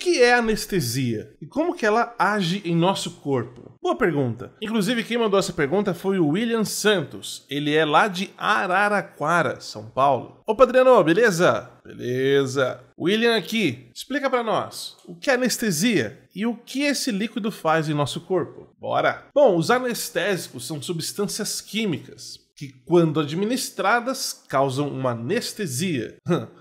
que é anestesia e como que ela age em nosso corpo? Boa pergunta. Inclusive, quem mandou essa pergunta foi o William Santos. Ele é lá de Araraquara, São Paulo. Ô, Padriano, beleza? Beleza. William aqui, explica para nós o que é anestesia e o que esse líquido faz em nosso corpo. Bora! Bom, os anestésicos são substâncias químicas que, quando administradas, causam uma anestesia.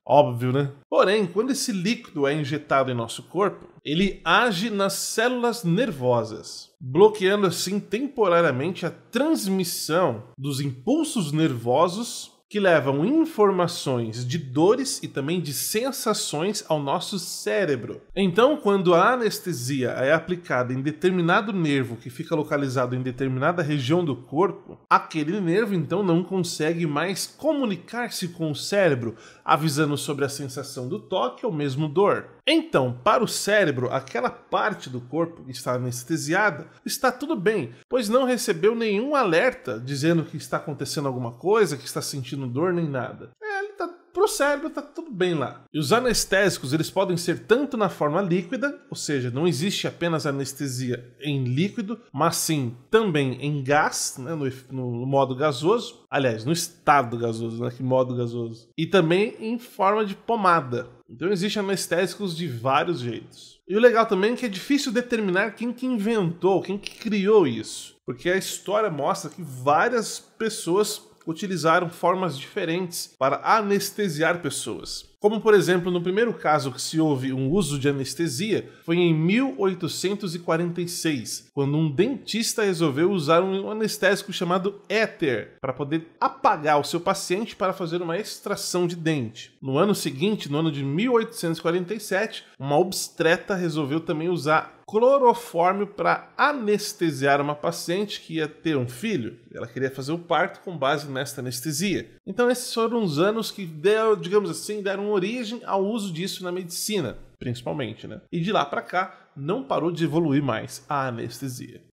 Óbvio, né? Porém, quando esse líquido é injetado em nosso corpo, ele age nas células nervosas, bloqueando assim temporariamente a transmissão dos impulsos nervosos que levam informações de dores e também de sensações ao nosso cérebro. Então, quando a anestesia é aplicada em determinado nervo que fica localizado em determinada região do corpo, aquele nervo então não consegue mais comunicar-se com o cérebro, avisando sobre a sensação do toque ou mesmo dor. Então, para o cérebro, aquela parte do corpo que está anestesiada está tudo bem, pois não recebeu nenhum alerta dizendo que está acontecendo alguma coisa, que está sentindo sentindo dor nem nada. É, ele tá pro cérebro tá tudo bem lá. E os anestésicos, eles podem ser tanto na forma líquida, ou seja, não existe apenas anestesia em líquido, mas sim também em gás, né, no, no modo gasoso, aliás, no estado gasoso, né, que modo gasoso, e também em forma de pomada. Então existem anestésicos de vários jeitos. E o legal também é que é difícil determinar quem que inventou, quem que criou isso, porque a história mostra que várias pessoas utilizaram formas diferentes para anestesiar pessoas. Como, por exemplo, no primeiro caso que se houve um uso de anestesia foi em 1846, quando um dentista resolveu usar um anestésico chamado éter para poder apagar o seu paciente para fazer uma extração de dente. No ano seguinte, no ano de 1847, uma obstreta resolveu também usar clorofórmio para anestesiar uma paciente que ia ter um filho. Ela queria fazer o parto com base nesta anestesia. Então esses foram os anos que deu, digamos assim, deram origem ao uso disso na medicina, principalmente, né? E de lá para cá não parou de evoluir mais a anestesia.